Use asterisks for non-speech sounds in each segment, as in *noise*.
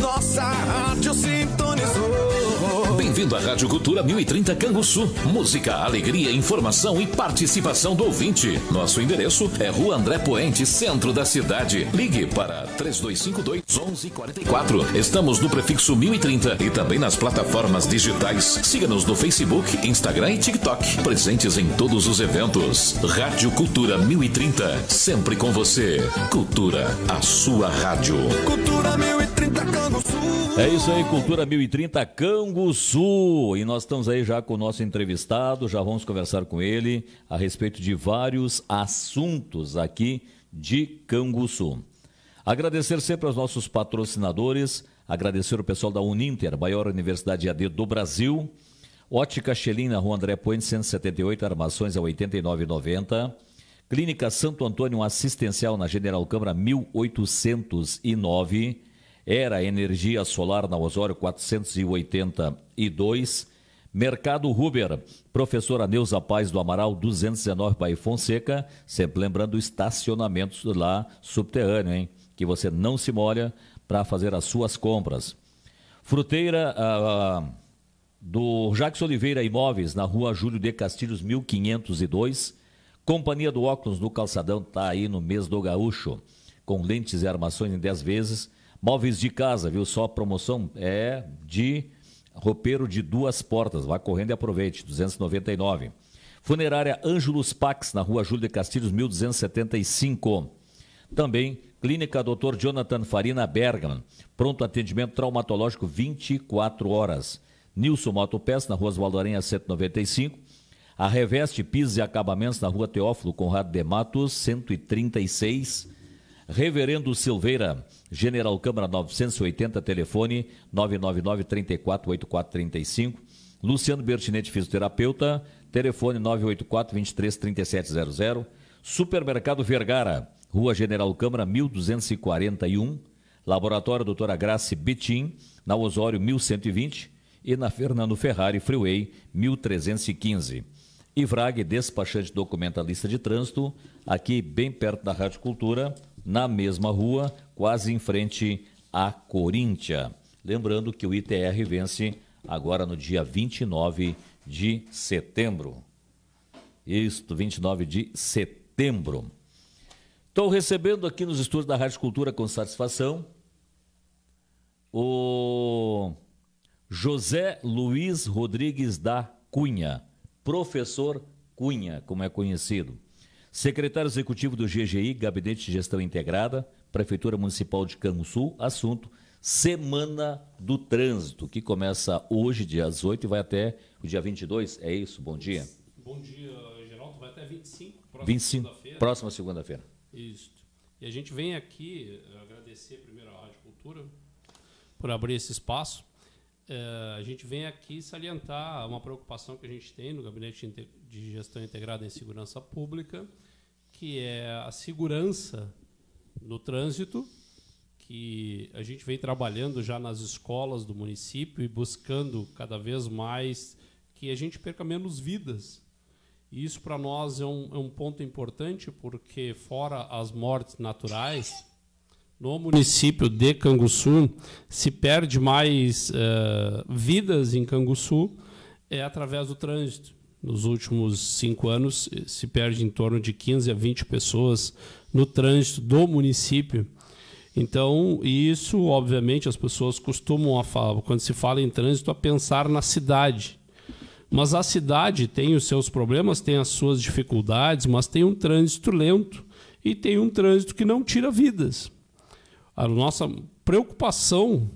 nossa rádio sintonizou. Bem-vindo à Rádio Cultura 1030 Canguçu. Música, alegria, informação e participação do ouvinte. Nosso endereço é Rua André Poente, centro da cidade. Ligue para 3252-1144. Estamos no prefixo 1030 e também nas plataformas digitais. Siga-nos no Facebook, Instagram e TikTok. Presentes em todos os eventos. Rádio Cultura 1030. Sempre com você. Cultura, a sua rádio. Cultura 1030. 1030 Canguçu. É isso aí, Cultura 1030 Canguçu. E nós estamos aí já com o nosso entrevistado, já vamos conversar com ele a respeito de vários assuntos aqui de Canguçu. Agradecer sempre aos nossos patrocinadores, agradecer o pessoal da Uninter, maior universidade AD do Brasil. Ótica Xelim na rua André Poente, 178, armações a 89,90. Clínica Santo Antônio Assistencial na General Câmara, 1809. Era Energia Solar na Osório 482. Mercado Huber, professora Neuza Paz do Amaral 219 Bahia Fonseca, sempre lembrando estacionamentos lá subterrâneo, hein? Que você não se molha para fazer as suas compras. Fruteira ah, ah, do Jacques Oliveira Imóveis, na rua Júlio de Castilhos 1502. Companhia do Óculos do Calçadão está aí no mês do Gaúcho, com lentes e armações em 10 vezes Móveis de casa, viu? Só a promoção é de roupeiro de duas portas. Vá correndo e aproveite, 299. Funerária Ângelos Pax, na rua Júlio de Castilhos, 1275. Também Clínica Dr. Jonathan Farina Bergman. Pronto atendimento traumatológico 24 horas. Nilson Motopeças, na rua Oswaldo Aranha, 195. A Reveste Pisos e Acabamentos, na rua Teófilo Conrado de Matos, 136. Reverendo Silveira, General Câmara 980, telefone 999-348435. Luciano Bertinete, fisioterapeuta, telefone 984-233700. Supermercado Vergara, Rua General Câmara 1241. Laboratório Doutora Grace Bitim, na Osório 1120 e na Fernando Ferrari Freeway 1315. Ivrag, despachante documentalista de trânsito, aqui bem perto da Rádio Cultura, na mesma rua, quase em frente à Corinthians. Lembrando que o ITR vence agora no dia 29 de setembro. Isto, 29 de setembro. Estou recebendo aqui nos estúdios da Rádio Cultura com satisfação o José Luiz Rodrigues da Cunha, professor Cunha, como é conhecido. Secretário Executivo do GGI, Gabinete de Gestão Integrada, Prefeitura Municipal de Canguçu, assunto Semana do Trânsito, que começa hoje, dia 18, e vai até o dia 22, é isso? Bom dia. Bom dia, Geraldo, vai até 25, próxima 25, segunda-feira. Próxima segunda-feira. Isso. E a gente vem aqui eh, agradecer primeiro à Rádio Cultura por abrir esse espaço é, a gente vem aqui salientar uma preocupação que a gente tem no Gabinete de Gestão Integrada em Segurança Pública, que é a segurança no trânsito, que a gente vem trabalhando já nas escolas do município e buscando cada vez mais que a gente perca menos vidas. E isso para nós é um, é um ponto importante, porque fora as mortes naturais no município de Canguçu, se perde mais uh, vidas em Canguçu é através do trânsito. Nos últimos cinco anos, eh, se perde em torno de 15 a 20 pessoas no trânsito do município. Então, isso, obviamente, as pessoas costumam, a falar, quando se fala em trânsito, a pensar na cidade. Mas a cidade tem os seus problemas, tem as suas dificuldades, mas tem um trânsito lento e tem um trânsito que não tira vidas. A nossa preocupação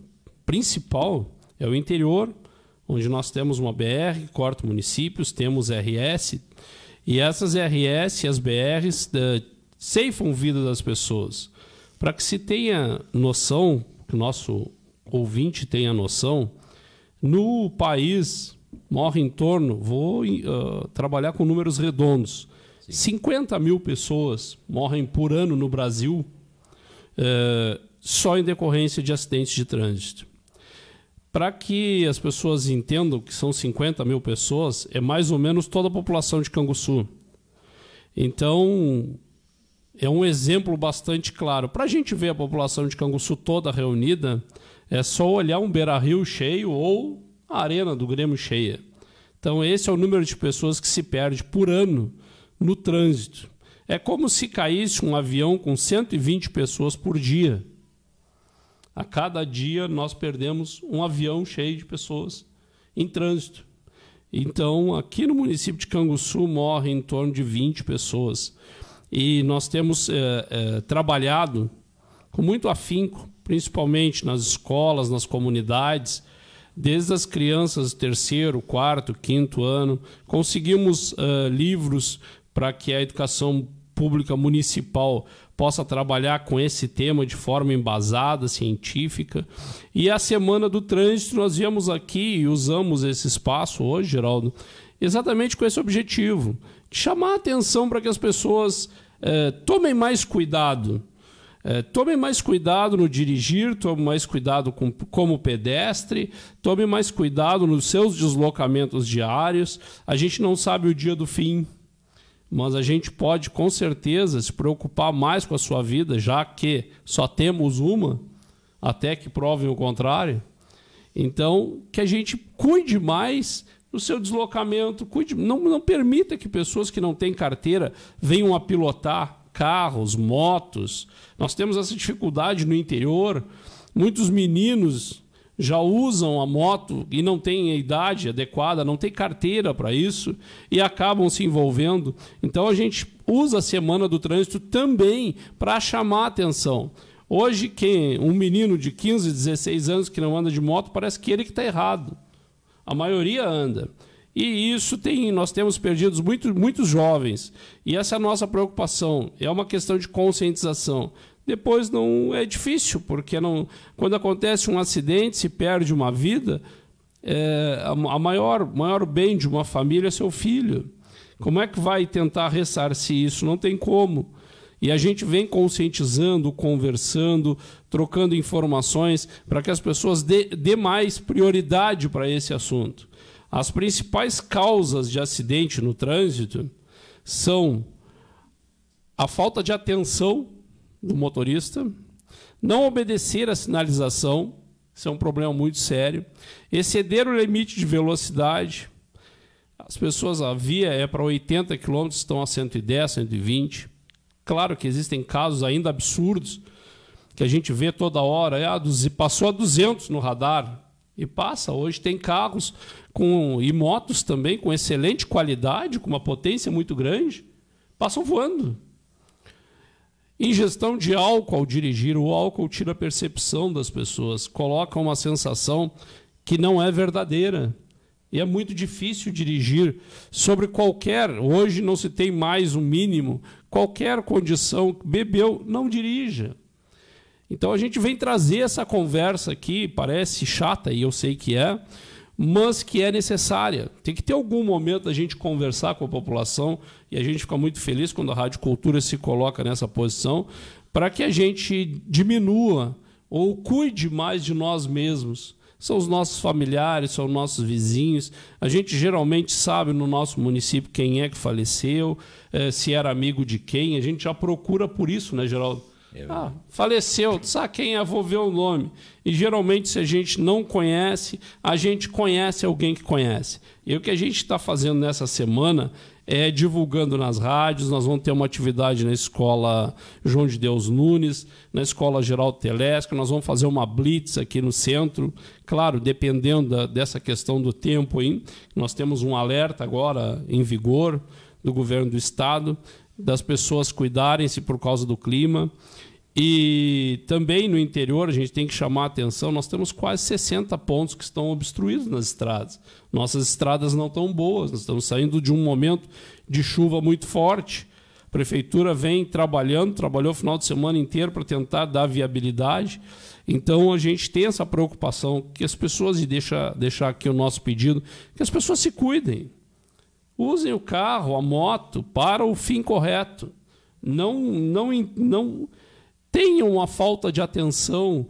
principal é o interior, onde nós temos uma BR corta municípios, temos RS, e essas RS e as BRs uh, eh, ceifam vida das pessoas. Para que se tenha noção, que o nosso ouvinte tenha noção, no país morre em torno, vou uh, trabalhar com números redondos, Sim. 50 mil pessoas morrem por ano no Brasil uh, só em decorrência de acidentes de trânsito. Para que as pessoas entendam que são 50 mil pessoas, é mais ou menos toda a população de Canguçu. Então, é um exemplo bastante claro. Para a gente ver a população de Canguçu toda reunida, é só olhar um beira-rio cheio ou a arena do Grêmio cheia. Então, esse é o número de pessoas que se perde por ano no trânsito. É como se caísse um avião com 120 pessoas por dia. A cada dia nós perdemos um avião cheio de pessoas em trânsito. Então, aqui no município de Canguçu morrem em torno de 20 pessoas. E nós temos é, é, trabalhado com muito afinco, principalmente nas escolas, nas comunidades, desde as crianças terceiro, quarto, quinto ano. Conseguimos eh, livros para que a educação pública municipal possa trabalhar com esse tema de forma embasada, científica. E a Semana do Trânsito, nós viemos aqui e usamos esse espaço hoje, Geraldo, exatamente com esse objetivo: de chamar a atenção para que as pessoas eh, tomem mais cuidado. Eh, tomem mais cuidado no dirigir, tomem mais cuidado com, como pedestre, tomem mais cuidado nos seus deslocamentos diários. A gente não sabe o dia do fim, mas a gente pode com certeza se preocupar mais com a sua vida, já que só temos uma, até que provem o contrário. Então, que a gente cuide mais do seu deslocamento, cuide, não, não permita que pessoas que não têm carteira venham a pilotar carros, motos. Nós temos essa dificuldade no interior. Muitos meninos já usam a moto e não têm a idade adequada, não tem carteira para isso e acabam se envolvendo. Então a gente usa a semana do trânsito também para chamar a atenção. Hoje, quem um menino de 15, 16 anos que não anda de moto, parece que ele que está errado. A maioria anda. E isso tem, nós temos perdido muito, muitos jovens. E essa é a nossa preocupação. É uma questão de conscientização depois não é difícil, porque não, quando acontece um acidente, se perde uma vida, é, a, maior maior bem de uma família é seu filho. Como é que vai tentar ressarcir isso? Não tem como. E a gente vem conscientizando, conversando, trocando informações para que as pessoas dê, dê mais prioridade para esse assunto. As principais causas de acidente no trânsito são a falta de atenção do motorista, não obedecer à sinalização, isso é um problema muito sério, exceder o limite de velocidade. As pessoas, a via é para 80 km, estão a 110, 120. Claro que existem casos ainda absurdos que a gente vê toda hora, é, ah, passou a 200 no radar, e passa. Hoje tem carros com, e motos também com excelente qualidade, com uma potência muito grande, passam voando. Ingestão de álcool ao dirigir. O álcool tira a percepção das pessoas, coloca uma sensação que não é verdadeira. E é muito difícil dirigir sobre qualquer. Hoje não se tem mais um mínimo. Qualquer condição, bebeu, não dirija. Então a gente vem trazer essa conversa aqui, parece chata e eu sei que é, mas que é necessária. Tem que ter algum momento da gente conversar com a população e a gente fica muito feliz quando a Rádio Cultura se coloca nessa posição para que a gente diminua ou cuide mais de nós mesmos. São os nossos familiares, são os nossos vizinhos. A gente geralmente sabe no nosso município quem é que faleceu, eh, se era amigo de quem. A gente já procura por isso, né, Geraldo? É ah, faleceu, quem é? vou ver o nome. E geralmente, se a gente não conhece, a gente conhece alguém que conhece. E o que a gente está fazendo nessa semana é divulgando nas rádios. Nós vamos ter uma atividade na escola João de Deus Nunes, na escola Geral Telesco. Nós vamos fazer uma blitz aqui no centro. Claro, dependendo da, dessa questão do tempo, hein? nós temos um alerta agora em vigor do governo do estado das pessoas cuidarem-se por causa do clima. E também no interior a gente tem que chamar a atenção, nós temos quase 60 pontos que estão obstruídos nas estradas. Nossas estradas não estão boas, nós estamos saindo de um momento de chuva muito forte. A prefeitura vem trabalhando, trabalhou o final de semana inteiro para tentar dar viabilidade. Então a gente tem essa preocupação que as pessoas, e deixa, deixar aqui o nosso pedido, que as pessoas se cuidem. Usem o carro, a moto para o fim correto. Não, não, não tenham a falta de atenção.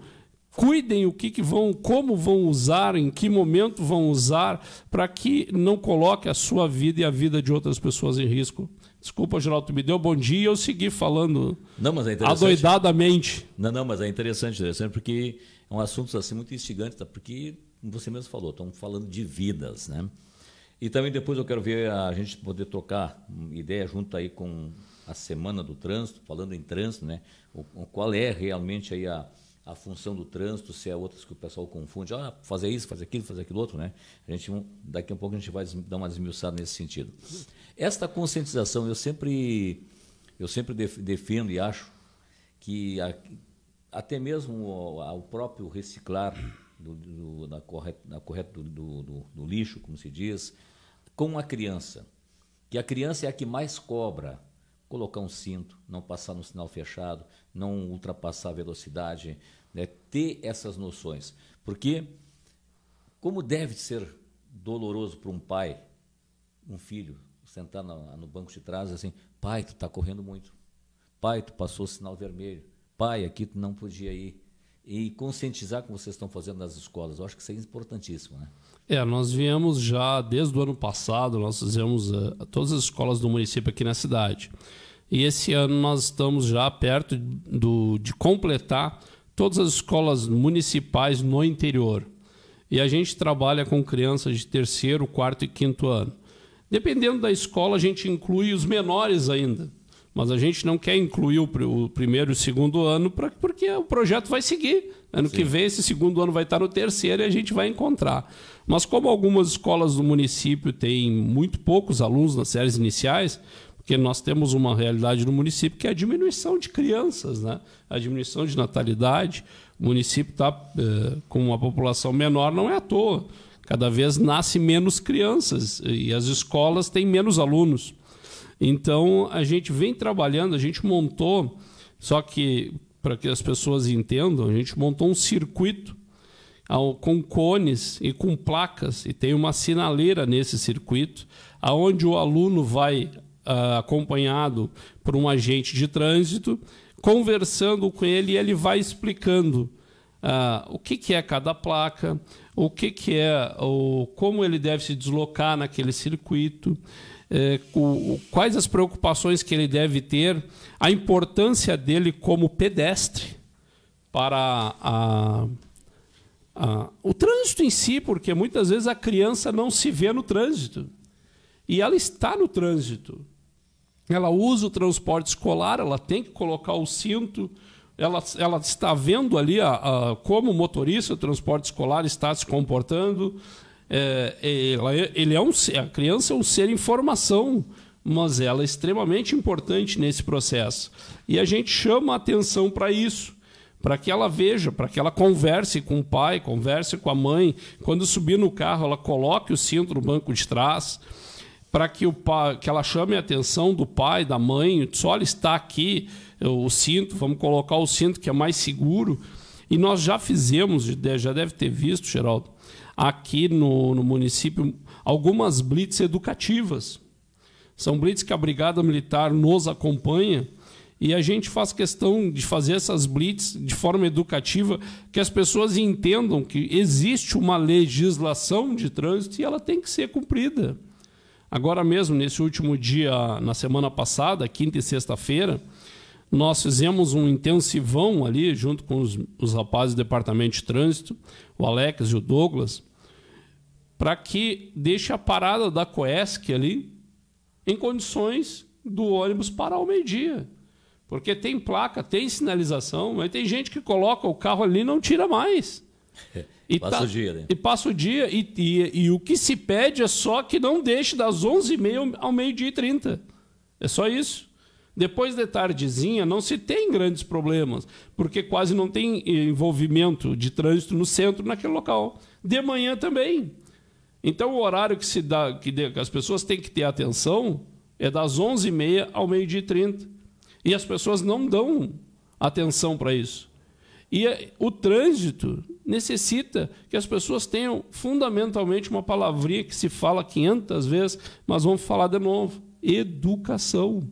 Cuidem o que, que vão, como vão usar, em que momento vão usar, para que não coloque a sua vida e a vida de outras pessoas em risco. Desculpa, Geraldo, me deu bom dia e eu segui falando não, mas é adoidadamente. Não, não, mas é interessante, é interessante, porque é um assunto assim muito instigante, tá? porque, como você mesmo falou, estamos falando de vidas, né? E também depois eu quero ver a gente poder trocar ideia junto aí com a semana do trânsito, falando em trânsito, né? O, qual é realmente aí a, a função do trânsito, se é outras que o pessoal confunde, ah, fazer isso, fazer aquilo, fazer aquilo outro, né? A gente, daqui a pouco a gente vai dar uma desmiuçada nesse sentido. Esta conscientização, eu sempre, eu sempre defendo e acho que a, até mesmo o, o próprio reciclar do, do, da correta, da correta do, do, do lixo, como se diz, com a criança. Que a criança é a que mais cobra colocar um cinto, não passar no sinal fechado, não ultrapassar a velocidade, né? ter essas noções. Porque, como deve ser doloroso para um pai, um filho, sentar no, no banco de trás assim: pai, tu está correndo muito. Pai, tu passou o sinal vermelho. Pai, aqui tu não podia ir e conscientizar como vocês estão fazendo nas escolas. Eu acho que isso é importantíssimo, né? É, nós viemos já desde o ano passado, nós fizemos uh, todas as escolas do município aqui na cidade. E esse ano nós estamos já perto do, de completar todas as escolas municipais no interior. E a gente trabalha com crianças de terceiro, quarto e quinto ano. Dependendo da escola, a gente inclui os menores ainda. Mas a gente não quer incluir o, o primeiro e o segundo ano pra, porque o projeto vai seguir. Ano Sim. que vem, esse segundo ano vai estar no terceiro e a gente vai encontrar. Mas como algumas escolas do município têm muito poucos alunos nas séries iniciais, porque nós temos uma realidade no município que é a diminuição de crianças, né? a diminuição de natalidade. O município está eh, com uma população menor, não é à toa. Cada vez nasce menos crianças e as escolas têm menos alunos. Então a gente vem trabalhando, a gente montou, só que para que as pessoas entendam, a gente montou um circuito com cones e com placas e tem uma sinaleira nesse circuito, aonde o aluno vai uh, acompanhado por um agente de trânsito, conversando com ele e ele vai explicando uh, o que, que é cada placa, o que, que é o como ele deve se deslocar naquele circuito eh, o, quais as preocupações que ele deve ter, a importância dele como pedestre para a, a, o trânsito em si, porque muitas vezes a criança não se vê no trânsito e ela está no trânsito. Ela usa o transporte escolar, ela tem que colocar o cinto, ela, ela está vendo ali a, a, como o motorista o transporte escolar está se comportando, é, é, ela, é, ele é um, a criança é um ser em formação, mas ela é extremamente importante nesse processo. E a gente chama a atenção para isso, para que ela veja, para que ela converse com o pai, converse com a mãe. Quando subir no carro, ela coloque o cinto no banco de trás, para que, o que ela chame a atenção do pai, da mãe, só ele está aqui, o cinto, vamos colocar o cinto que é mais seguro. E nós já fizemos, já deve ter visto, Geraldo, aqui no, no município algumas blitz educativas. São blitz que a Brigada Militar nos acompanha e a gente faz questão de fazer essas blitz de forma educativa, que as pessoas entendam que existe uma legislação de trânsito e ela tem que ser cumprida. Agora mesmo, nesse último dia, na semana passada, quinta e sexta-feira, nós fizemos um intensivão ali, junto com os, os rapazes do Departamento de Trânsito, o Alex e o Douglas, para que deixe a parada da Coesc ali em condições do ônibus parar ao meio-dia. Porque tem placa, tem sinalização, mas tem gente que coloca o carro ali e não tira mais. *laughs* E passa tá, o dia, né? E passa o dia, e, e, e, o que se pede é só que não deixe das 11h30 ao meio-dia e 30. É só isso. Depois de tardezinha, não se tem grandes problemas, porque quase não tem envolvimento de trânsito no centro, naquele local. De manhã também. Então, o horário que se dá, que as pessoas têm que ter atenção é das 11h30 ao meio-dia e 30. E as pessoas não dão atenção para isso. E é, o trânsito necessita que as pessoas tenham fundamentalmente uma palavrinha que se fala 500 vezes, mas vamos falar de novo: educação.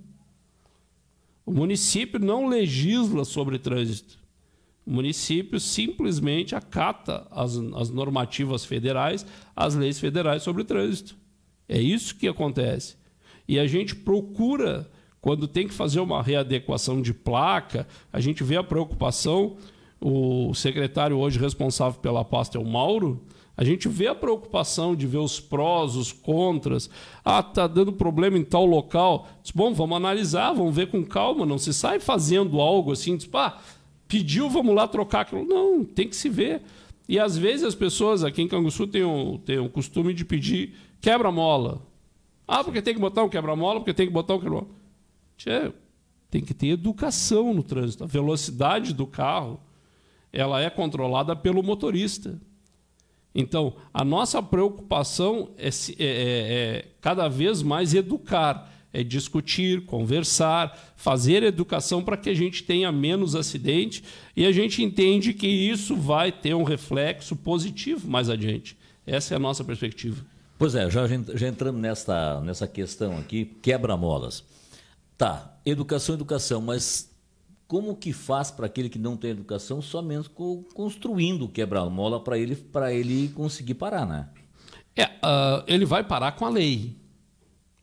O município não legisla sobre trânsito. O município simplesmente acata as, as normativas federais, as leis federais sobre trânsito. É isso que acontece. E a gente procura, quando tem que fazer uma readequação de placa, a gente vê a preocupação. O secretário hoje responsável pela pasta é o Mauro. A gente vê a preocupação de ver os prós, os contras. Ah, tá dando problema em tal local. Diz, bom, vamos analisar, vamos ver com calma. Não se sai fazendo algo assim, diz, pá, ah, pediu, vamos lá trocar aquilo. Não, tem que se ver. E às vezes as pessoas aqui em Canguçu têm um, têm um costume de pedir quebra-mola. Ah, porque tem que botar um quebra-mola, porque tem que botar um quebra-mola. Tchê, tem que ter educação no trânsito. A velocidade do carro ela é controlada pelo motorista. Então, a nossa preocupação é, é, é, é cada vez mais educar é discutir, conversar, fazer educação para que a gente tenha menos acidente e a gente entende que isso vai ter um reflexo positivo mais adiante. Essa é a nossa perspectiva. Pois é, já, já entramos nessa, nessa questão aqui, quebra-molas. Tá, educação, educação, mas como que faz para aquele que não tem educação somente construindo o quebra-mola para ele, ele conseguir parar, né? É, uh, ele vai parar com a lei.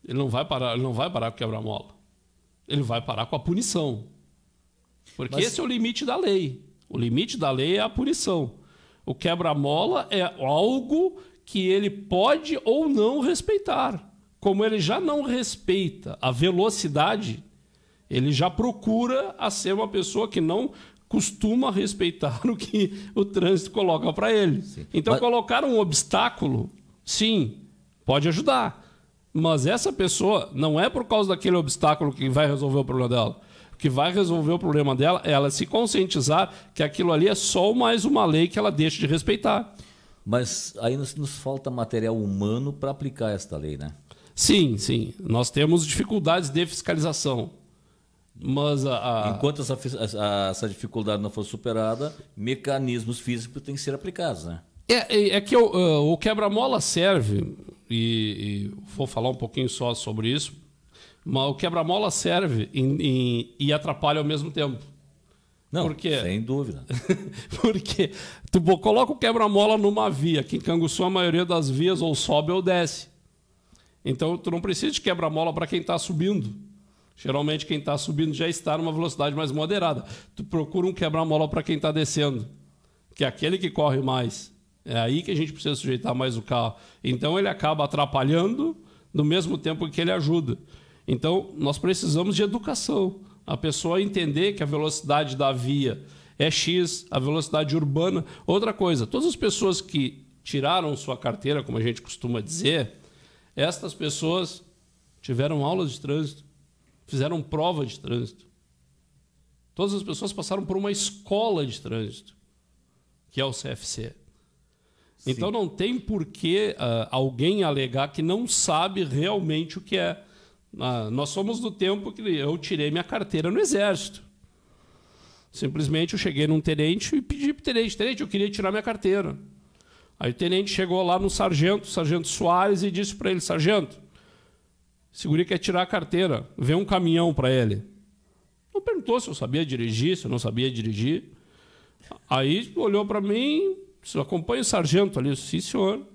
Ele não vai parar, ele não vai parar com quebra-mola. Ele vai parar com a punição. Porque Mas... esse é o limite da lei. O limite da lei é a punição. O quebra-mola é algo que ele pode ou não respeitar. Como ele já não respeita a velocidade, ele já procura a ser uma pessoa que não costuma respeitar *laughs* o que o trânsito coloca para ele. Sim. Então, Mas... colocar um obstáculo, sim, pode ajudar. Mas essa pessoa não é por causa daquele obstáculo que vai resolver o problema dela. O que vai resolver o problema dela é ela se conscientizar que aquilo ali é só mais uma lei que ela deixa de respeitar. Mas aí nos, nos falta material humano para aplicar esta lei, né? Sim, sim. Nós temos dificuldades de fiscalização. Mas a, a... Enquanto essa, a, essa dificuldade não for superada, mecanismos físicos têm que ser aplicados, né? É, é, é que ah, o quebra-mola serve e, e vou falar um pouquinho só sobre isso, mas o quebra-mola serve em, em, e atrapalha ao mesmo tempo. Não, Porque... sem dúvida. *laughs* Porque tu coloca o quebra-mola numa via, que em Canguçu a maioria das vias ou sobe ou desce. Então tu não precisa de quebra-mola para quem está subindo. Geralmente quem está subindo já está numa velocidade mais moderada. Tu procura um quebra-mola para quem está descendo, que é aquele que corre mais. É aí que a gente precisa sujeitar mais o carro. Então ele acaba atrapalhando no mesmo tempo que ele ajuda. Então nós precisamos de educação. A pessoa entender que a velocidade da via é X, a velocidade urbana. Outra coisa, todas as pessoas que tiraram sua carteira, como a gente costuma dizer, estas pessoas tiveram aulas de trânsito, fizeram prova de trânsito. Todas as pessoas passaram por uma escola de trânsito, que é o CFC. Então não tem por que uh, alguém alegar que não sabe realmente o que é. Uh, nós somos do tempo que eu tirei minha carteira no exército. Simplesmente eu cheguei num tenente e pedi para o tenente, tenente, eu queria tirar minha carteira. Aí o tenente chegou lá no sargento, sargento Soares, e disse para ele, sargento, segurei que quer é tirar a carteira, vê um caminhão para ele. Não perguntou se eu sabia dirigir, se eu não sabia dirigir. Aí olhou para mim, Preciso acompanha o sargento ali, sim, senhor.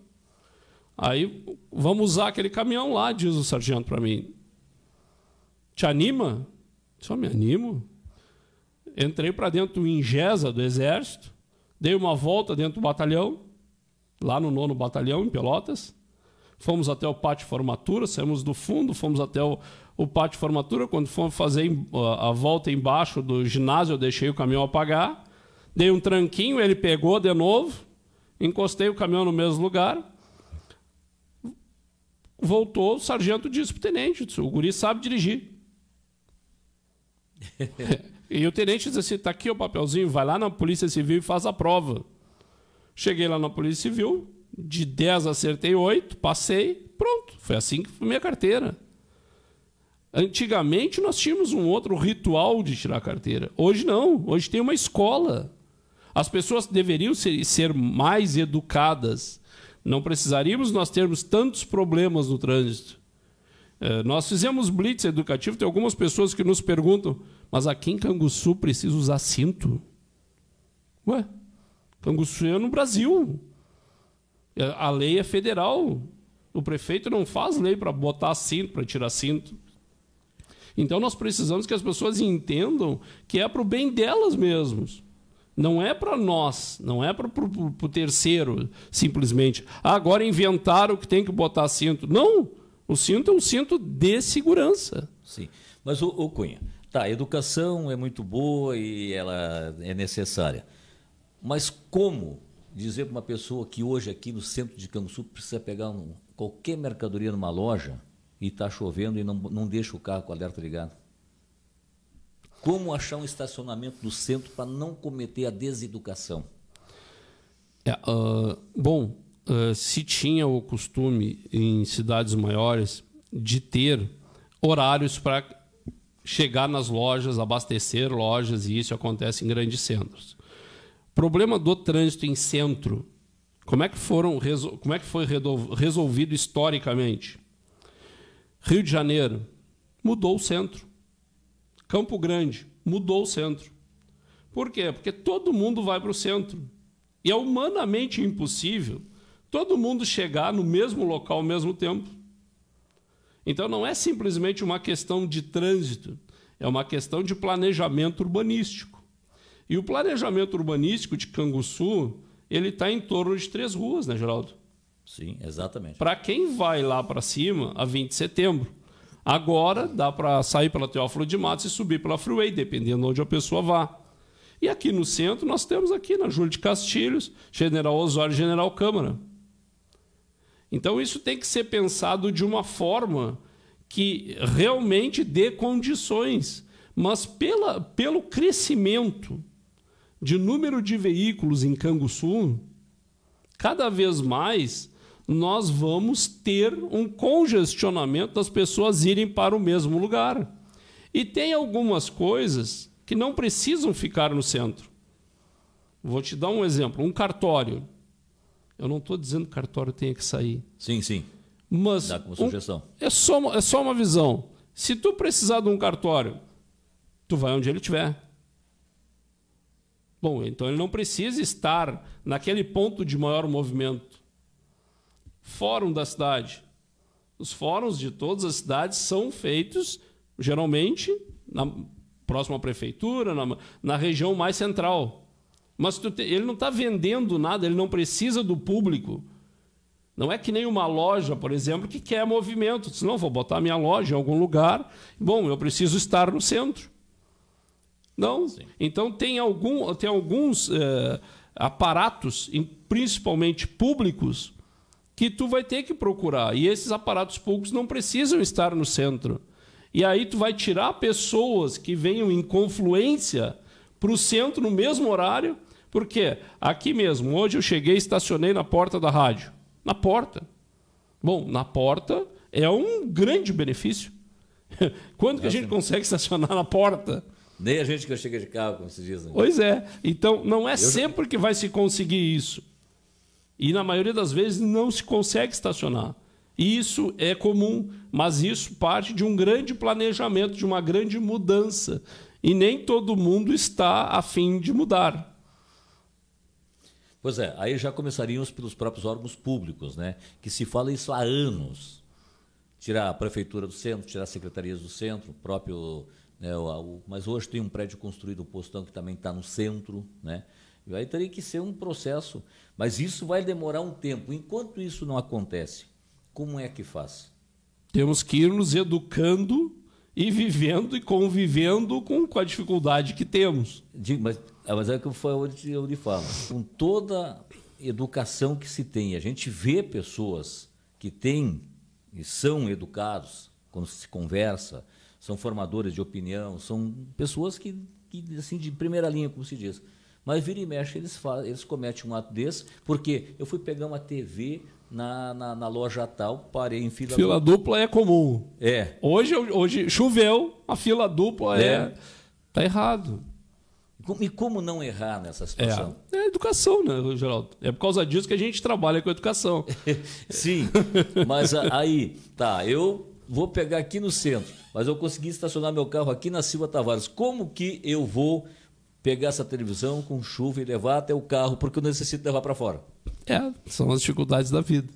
Aí vamos usar aquele caminhão lá, diz o sargento para mim. Te anima? Só me animo. Entrei para dentro do Ingesa do Exército, dei uma volta dentro do batalhão, lá no nono batalhão, em Pelotas. Fomos até o pátio de formatura, saímos do fundo, fomos até o, o pátio de formatura. Quando fomos fazer a volta embaixo do ginásio, eu deixei o caminhão apagar. Dei um tranquinho, ele pegou de novo, encostei o caminhão no mesmo lugar. Voltou, o sargento disse pro tenente, disse, o guri sabe dirigir. *laughs* e o tenente disse assim, está aqui o papelzinho, vai lá na Polícia Civil e faz a prova. Cheguei lá na Polícia Civil, de 10 acertei 8, passei, pronto. Foi assim que foi minha carteira. Antigamente nós tínhamos um outro ritual de tirar carteira. Hoje não. Hoje tem uma escola. As pessoas deveriam ser, ser mais educadas. Não precisaríamos nós termos tantos problemas no trânsito. É, nós fizemos blitz educativo, tem algumas pessoas que nos perguntam, mas aqui em Canguçu precisa usar cinto? Ué, Canguçu é no Brasil. É, a lei é federal. O prefeito não faz lei para botar cinto, para tirar cinto. Então nós precisamos que as pessoas entendam que é para o bem delas mesmas. Não é para nós, não é para o terceiro, simplesmente. Ah, agora inventaram que tem que botar cinto. Não, o cinto é um cinto de segurança. Sim, mas o, o Cunha, tá, a educação é muito boa e ela é necessária. Mas como dizer para uma pessoa que hoje aqui no centro de Canguçu precisa pegar um, qualquer mercadoria numa loja e está chovendo e não, não deixa o carro com o alerta ligado? Como achar um estacionamento no centro para não cometer a deseducação? É, uh, bom, uh, se tinha o costume em cidades maiores de ter horários para chegar nas lojas, abastecer lojas, e isso acontece em grandes centros. Problema do trânsito em centro. Como é que, foram, como é que foi resolvido historicamente? Rio de Janeiro mudou o centro. Campo Grande mudou o centro. Por quê? Porque todo mundo vai para o centro. E é humanamente impossível todo mundo chegar no mesmo local ao mesmo tempo. Então não é simplesmente uma questão de trânsito, é uma questão de planejamento urbanístico. E o planejamento urbanístico de Canguçu, ele está em torno de três ruas, né, Geraldo? Sim, exatamente. Para quem vai lá para cima, a 20 de setembro. Agora dá para sair pela Teófilo de Matos e subir pela Freeway, dependendo de onde a pessoa vá. E aqui no centro nós temos aqui na Júlia de Castilhos, General Osório e General Câmara. Então isso tem que ser pensado de uma forma que realmente dê condições, mas pela, pelo crescimento de número de veículos em Canguçu, cada vez mais nós vamos ter um congestionamento das pessoas irem para o mesmo lugar. E tem algumas coisas que não precisam ficar no centro. Vou te dar um exemplo: um cartório. Eu não estou dizendo que cartório tenha que sair. Sim, sim. Mas Dá como sugestão. Um, é, só uma, é só uma visão. Se tu precisar de um cartório, tu vai onde ele tiver. Bom, então ele não precisa estar naquele ponto de maior movimento fórum da cidade. Os fóruns de todas as cidades são feitos, geralmente, na próxima prefeitura, na, na região mais central. Mas te, ele não está vendendo nada, ele não precisa do público. Não é que nem uma loja, por exemplo, que quer movimento. Se não, vou botar minha loja em algum lugar. Bom, eu preciso estar no centro. Não. Sim. Então, tem, algum, tem alguns eh, aparatos, principalmente públicos, que tu vai ter que procurar. E esses aparatos públicos não precisam estar no centro. E aí tu vai tirar pessoas que venham em confluência para o centro no mesmo horário. porque Aqui mesmo, hoje eu cheguei e estacionei na porta da rádio. Na porta. Bom, na porta é um grande benefício. *laughs* Quando que a gente consegue estacionar na porta? Nem a gente que chega de carro, como se diz. Né? Pois é. Então, não é eu sempre já... que vai se conseguir isso. E na maioria das vezes não se consegue estacionar. Isso é comum, mas isso parte de um grande planejamento, de uma grande mudança. E nem todo mundo está a fim de mudar. Pois é, aí já começaríamos pelos próprios órgãos públicos, né? Que se fala isso há anos. Tirar a prefeitura do centro, tirar as secretarias do centro, próprio. Né, o, o, mas hoje tem um prédio construído, um postão que também está no centro, né? E aí teria que ser um processo. Mas isso vai demorar um tempo. Enquanto isso não acontece, como é que faz? Temos que ir nos educando e vivendo e convivendo com, com a dificuldade que temos. mas, ah, mas é que foi onde eu lhe falo. Com toda educação que se tem, a gente vê pessoas que têm e são educados quando se conversa, são formadores de opinião, são pessoas que, que assim, de primeira linha, como se diz mas vira e mexe, eles, fazem, eles cometem um ato desse, porque eu fui pegar uma TV na, na, na loja tal, parei em fila, fila dupla. Fila dupla é comum. É. Hoje, hoje choveu, a fila dupla é. é... Tá errado. E como não errar nessa situação? É, é educação, né, Geraldo? É por causa disso que a gente trabalha com educação. *laughs* Sim, mas aí, tá, eu vou pegar aqui no centro, mas eu consegui estacionar meu carro aqui na Silva Tavares. Como que eu vou pegar essa televisão com chuva e levar até o carro, porque eu necessito levar para fora. É, são as dificuldades da vida.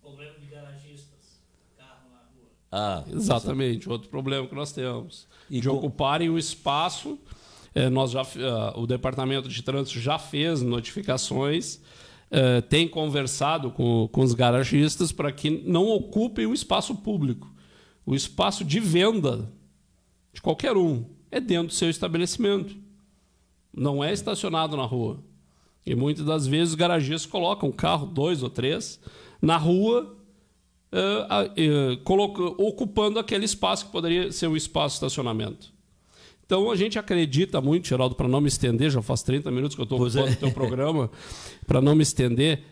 Problema de garagistas, carro na rua. Ah, exatamente. Outro problema que nós temos. E de com... ocuparem o espaço. É, nós já, uh, o Departamento de Trânsito já fez notificações, uh, tem conversado com, com os garagistas para que não ocupem o espaço público. O espaço de venda de qualquer um é dentro do seu estabelecimento. Não é estacionado na rua. E muitas das vezes os garagistas colocam um carro, dois ou três, na rua, uh, uh, ocupando aquele espaço que poderia ser um espaço de estacionamento. Então a gente acredita muito, Geraldo, para não me estender, já faz 30 minutos que eu estou falando é. do teu programa, para não me estender,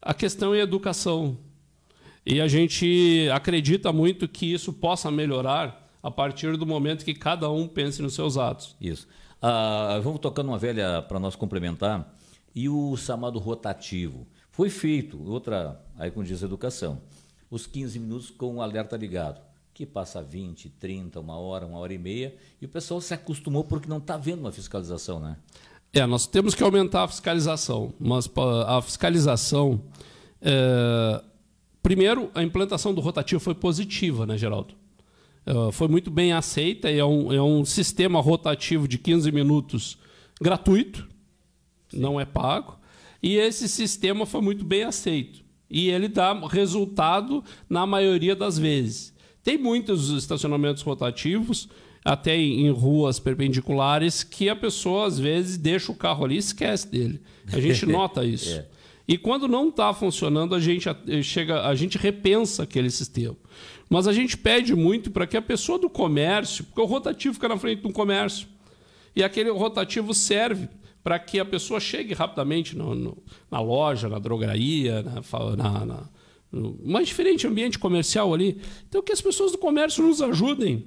a questão é educação. E a gente acredita muito que isso possa melhorar a partir do momento que cada um pense nos seus atos. Isso. Ah, vamos tocando uma velha para nós complementar. E o chamado rotativo? Foi feito, outra, aí com diz educação, os 15 minutos com o alerta ligado, que passa 20, 30, uma hora, uma hora e meia, e o pessoal se acostumou porque não está vendo uma fiscalização, né? É, nós temos que aumentar a fiscalização, mas a fiscalização. É... Primeiro, a implantação do rotativo foi positiva, né, Geraldo? Ah, foi muito bem aceita é um, é um sistema rotativo de 15 minutos gratuito, não é pago. E esse sistema foi muito bem aceito. E ele dá resultado na maioria das vezes. Tem muitos estacionamentos rotativos, até em, ruas perpendiculares, que a pessoa às vezes deixa o carro ali e esquece dele. A gente *laughs* nota isso. é. E quando não está funcionando, a gente eh, chega, a gente repensa aquele sistema. Mas a gente pede muito para que a pessoa do comércio, porque o rotativo fica na frente do comércio. E aquele rotativo serve para que a pessoa chegue rapidamente no, no, na loja, na drogaria, né, na, na, na mais diferente ambiente comercial ali. Então que as pessoas do comércio nos ajudem.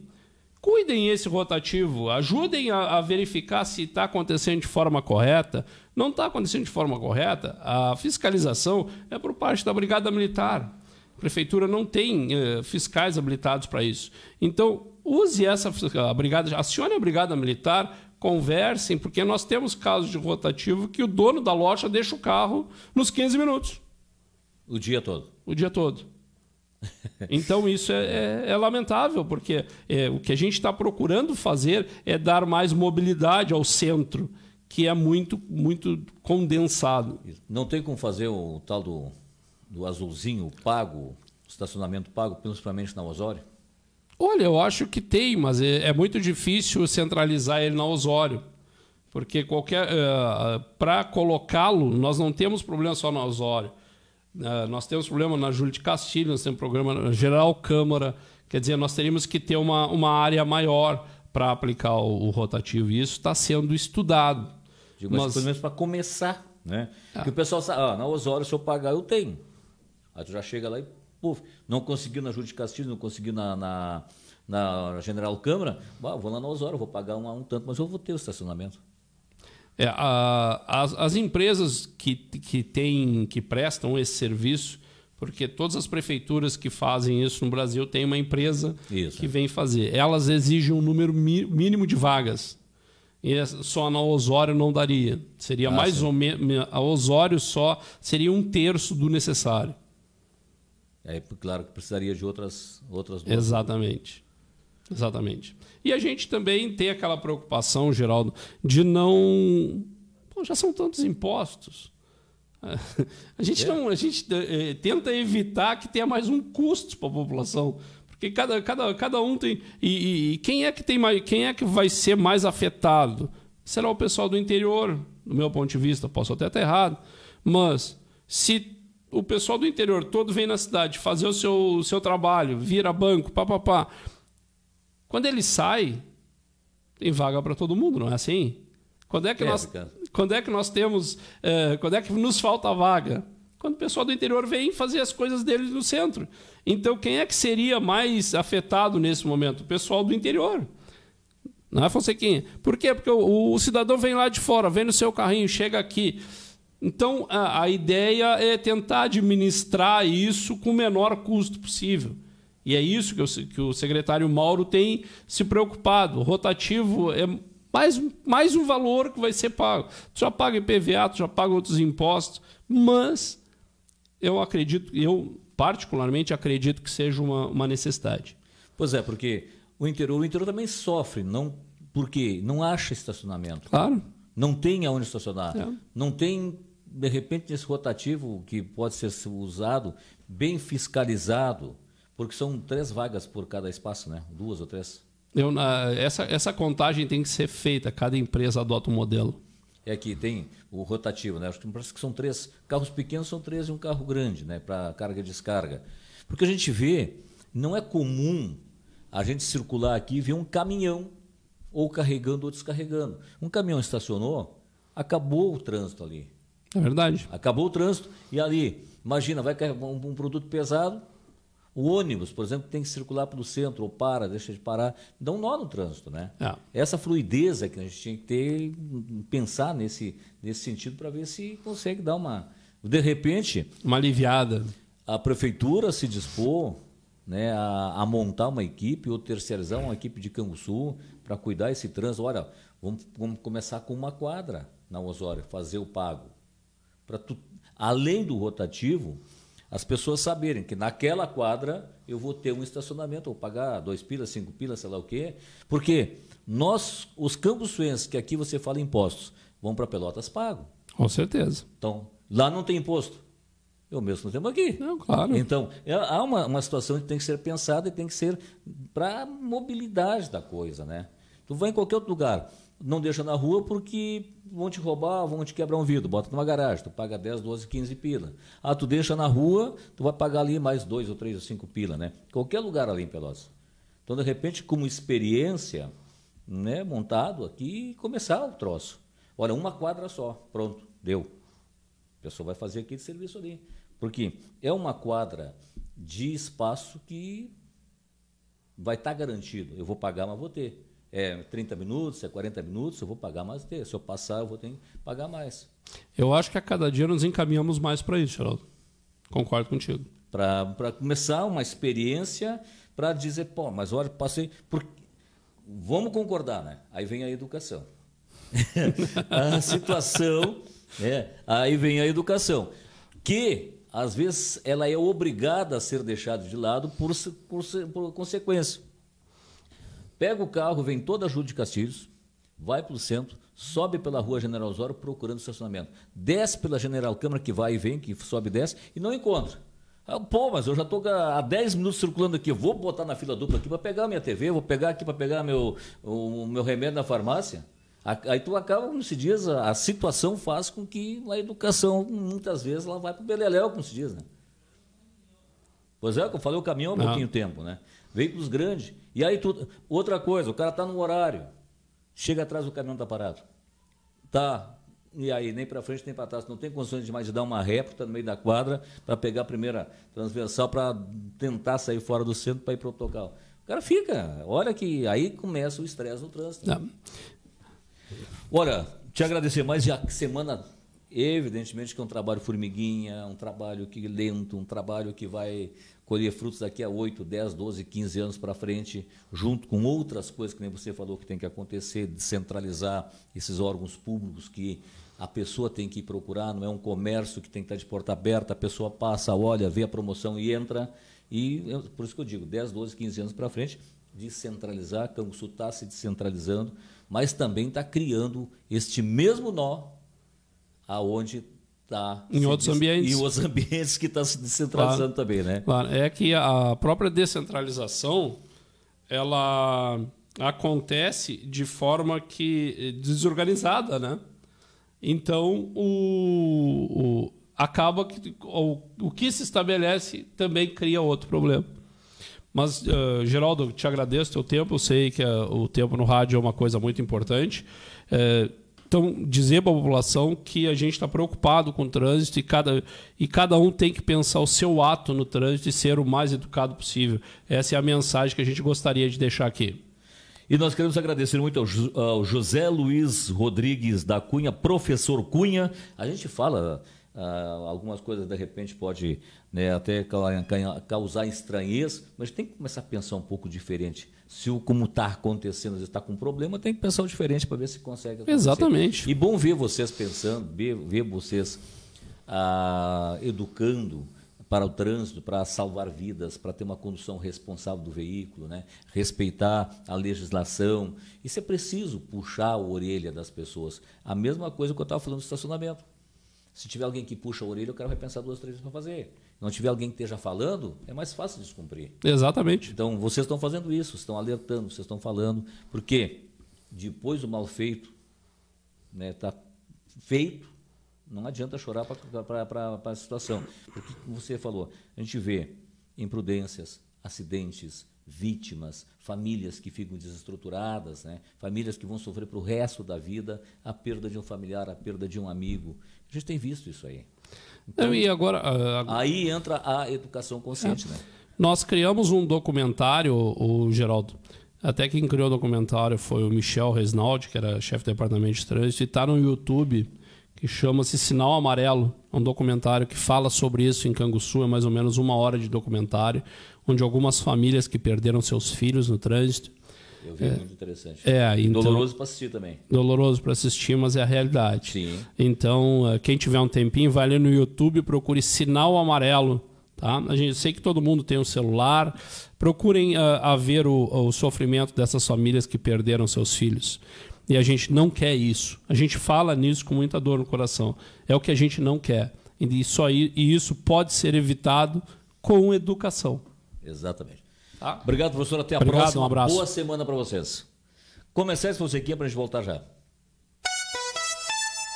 Cuidem esse rotativo, ajudem a, a verificar se está acontecendo de forma correta, não está acontecendo de forma correta. A fiscalização é por parte da Brigada Militar. A prefeitura não tem eh, fiscais habilitados para isso. Então, use essa a brigada, acione a Brigada Militar, conversem, porque nós temos casos de rotativo que o dono da loja deixa o carro nos 15 minutos. O dia todo. O dia todo. Então isso é, é, é lamentável, porque é, o que a gente está procurando fazer é dar mais mobilidade ao centro, que é muito, muito condensado. Não tem como fazer o tal do, do azulzinho pago, estacionamento pago, principalmente na Osório? Olha, eu acho que tem, mas é, é muito difícil centralizar ele na Osório. Porque qualquer. Uh, eh, para colocá-lo, nós não temos problema só na Osório. Uh, nós temos problema na Júlia de Castilho, nós temos problema na Geral Câmara. Quer dizer, nós teríamos que ter uma, uma área maior para aplicar o, o rotativo. E isso está sendo estudado. Digo, mas, mas... pelo menos para começar, né? Ah. Que o pessoal sabe, ah, na Osório, se eu pagar, eu tenho. Aí tu já chega lá e, puf, não conseguiu na Júlio de Castilho, não conseguiu na, na, na General Câmara, bah, vou lá na Osório, vou pagar um, um tanto, mas eu vou ter o estacionamento. É, a, as, as, empresas que, que, tem, que prestam esse serviço, porque todas as prefeituras que fazem isso no Brasil têm uma empresa isso. que é. vem fazer. Elas exigem um número mínimo de vagas e é só na Osório não daria. Seria ah, mais sim. ou menos. A Osório só seria um terço do necessário. É, claro que precisaria de outras outras duas. Exatamente. Exatamente. E a gente também tem aquela preocupação, Geraldo, de não. Pô, já são tantos impostos. *laughs* A gente, é. não, a gente eh, tenta evitar que tenha mais um custo para a população. Porque cada, cada, cada um tem. E, e, e, quem é que tem mais, quem é que vai ser mais afetado? Será o pessoal do interior, do meu ponto de vista, posso até estar errado. Mas se o pessoal do interior todo vem na cidade fazer o seu, o seu trabalho, vira banco, papapá. Quando ele sai, tem vaga para todo mundo, não é assim? Quando é que, é, nós, quando é que nós temos. É, quando é que nos falta vaga? quando o pessoal do interior vem fazer as coisas deles no centro. Então, quem é que seria mais afetado nesse momento? O pessoal do interior. Não é, Fonsequinha? Por quê? Porque o, o cidadão vem lá de fora, vem no seu carrinho, chega aqui. Então, a, a ideia é tentar administrar isso com o menor custo possível. E é isso que, eu, que o secretário Mauro tem se preocupado. O rotativo é mais, mais um valor que vai ser pago. Tu já paga IPVA, tu já paga outros impostos, mas eu acredito, eu particularmente acredito que seja uma, uma necessidade. Pois é, porque o interior, o interior também sofre, não porque não acha estacionamento. Claro. Não tem aonde estacionar. É. Não tem, de repente, esse rotativo que pode ser usado, bem fiscalizado, porque são três vagas por cada espaço, né? Duas ou três. Eu, ah, essa, essa contagem tem que ser feita, cada empresa adota um modelo é que tem o rotativo, né? Acho que parece que são três carros pequenos, são três e um carro grande, né? Para carga e descarga. Porque a gente vê, não é comum a gente circular aqui e ver um caminhão ou carregando ou descarregando. Um caminhão estacionou, acabou o trânsito ali. É verdade. Acabou o trânsito e ali, imagina, vai carregar um, um produto pesado, o ônibus, por exemplo, tem que circular pelo centro, ou para, deixa de parar, dá um nó no trânsito, né? É. Essa fluidez é que a gente tinha que ter, pensar nesse, nesse sentido para ver se consegue dar uma. De repente. Uma aliviada. A prefeitura se dispor né, a, a montar uma equipe ou terceirizar uma equipe de Canguçu para cuidar esse trânsito. Olha, vamos, vamos começar com uma quadra na Osório, fazer o pago. Para além do rotativo, as pessoas saberem que naquela quadra eu vou ter um estacionamento, vou pagar dois pilas, cinco pilas, sei lá o quê. Porque nós, os campos suenses, que aqui você fala impostos, vão para Pelotas pago. Com certeza. Então, lá não tem imposto. Eu mesmo não tenho aqui. Não, claro. Então, é, há uma, uma situação que tem que ser pensada e tem que ser para a mobilidade da coisa, né? Tu vai em qualquer outro lugar não deixa na rua porque vão te roubar, vão te quebrar um vidro, bota numa garagem, tu paga 10, 12, 15 pila. Ah, tu deixa na rua, tu vai pagar ali mais 2 ou 3 ou 5 pila, né? Qualquer lugar ali em Pelotas. Então, de repente, como experiência, né, montado aqui começar o troço. Olha, uma quadra só, pronto, deu. A pessoa vai fazer aquele serviço ali. Porque é uma quadra de espaço que vai estar tá garantido. Eu vou pagar, mas vou ter é 30 minutos, é 40 minutos, eu vou pagar mais ter. Se eu passar, eu vou ter que pagar mais. Eu acho que a cada dia nos encaminhamos mais para isso, Geraldo. Concordo contigo. Para começar uma experiência, para dizer, pô, mas olha, passei. Por... Vamos concordar, né? Aí vem a educação. *laughs* a situação, é, aí vem a educação. Que às vezes ela é obrigada a ser deixada de lado por, por, por consequência. Pega o carro, vem toda a Júlia de Castilhos, vai para o centro, sobe pela rua General Osório procurando estacionamento. Desce pela General Câmara, que vai e vem, que sobe e desce, e não encontra. Ah, pô, mas eu já estou há 10 minutos circulando aqui. vou botar na fila dupla aqui para pegar minha TV, vou pegar aqui para pegar meu, o meu remédio na farmácia. Aí tu acaba, como se diz, a, situação faz com que a educação, muitas vezes, ela vai para o beleléu, como se diz, né? Pois é, que eu falei, o caminhão há é um pouquinho tempo, né? Veículos grandes. E aí, tu, outra coisa, o cara está no horário, chega atrás, o caminhão tá parado. Tá. E aí, nem para frente, nem para trás. Não tem condições de mais de dar uma réplica no meio da quadra para pegar a primeira transversal para tentar sair fora do centro para ir para o local. O cara fica. Olha que aí começa o estresse no trânsito. Né? Olha, te agradecer mais. E a semana evidentemente que é um trabalho formiguinha, um trabalho que lento, um trabalho que vai colher frutos daqui a 8, 10, 12, 15 anos para frente, junto com outras coisas que nem você falou que tem que acontecer, descentralizar esses órgãos públicos que a pessoa tem que ir procurar, não é um comércio que tem que estar de porta aberta, a pessoa passa, olha, vê a promoção e entra. E por isso que eu digo, 10, 12, 15 anos para frente, descentralizar, Canguçu está se descentralizando, mas também está criando este mesmo nó aonde Tá. em outros ambientes. E os *laughs* ambientes que está se descentralizando claro, também, né? Claro, é que a própria descentralização ela acontece de forma que eh, desorganizada, né? Então o, o acaba que o, o que se estabelece também cria outro problema. Mas uh, Geraldo, te agradeço o teu tempo. Eu sei que uh, o tempo no rádio é uma coisa muito importante. Uh, então, dizer para a população que a gente está preocupado com o trânsito e cada, e cada um tem que pensar o seu ato no trânsito e ser o mais educado possível. Essa é a mensagem que a gente gostaria de deixar aqui. E nós queremos agradecer muito ao, José Luiz Rodrigues da Cunha, professor Cunha. A gente fala uh, algumas coisas, de repente, pode né, até causar estranhez, mas tem que começar a pensar um pouco diferente se o como está acontecendo está com um problema, tem que pensar diferente para ver se consegue. Acontecer. Exatamente. E bom ver vocês pensando, ver, ver vocês ah, educando para o trânsito, para salvar vidas, para ter uma condução responsável do veículo, né? respeitar a legislação. Isso é preciso puxar a orelha das pessoas. A mesma coisa que eu estava falando do estacionamento. Se tiver alguém que puxa a orelha, o cara vai pensar duas, três vezes para fazer não tiver alguém que esteja falando, é mais fácil descumprir. Exatamente. Então, vocês estão fazendo isso, estão alertando, vocês estão falando, porque depois do mal feito está né, tá feito, não adianta chorar para a situação. Porque, como você falou, a gente vê imprudências, acidentes, vítimas, famílias que ficam desestruturadas, né? famílias que vão sofrer para o resto da vida a perda de um familiar, a perda de um amigo. A gente tem visto isso aí. Então, e agora, agora, ah, ah, Aí entra a educação consciente, é. né? Nós criamos um documentário, o Geraldo. Até quem criou o documentário foi o Michel Resnaldi, que era chefe do departamento de trânsito, e está no YouTube que chama-se Sinal Amarelo, é um documentário que fala sobre isso em Canguçu, é mais ou menos uma hora de documentário, onde algumas famílias que perderam seus filhos no trânsito. Eu vi, é, muito interessante. É, então, doloroso para assistir também. Doloroso para assistir, mas é a realidade. Sim. Então, eh, quem tiver um tempinho, vai ali no YouTube, procure Sinal Amarelo. Tá? A gente sei que todo mundo tem um celular. Procurem uh, a ver o, o sofrimento dessas famílias que perderam seus filhos. E a gente não quer isso. A gente fala nisso com muita dor no coração. É o que a gente não quer. E, aí e isso pode ser evitado com educação. Exatamente. Tá? Obrigado, professor. Até a Obrigado, próxima. Um abraço. Boa semana para vocês. Começar essa musiquinha para a gente voltar já.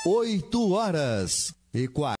8 horas e 40.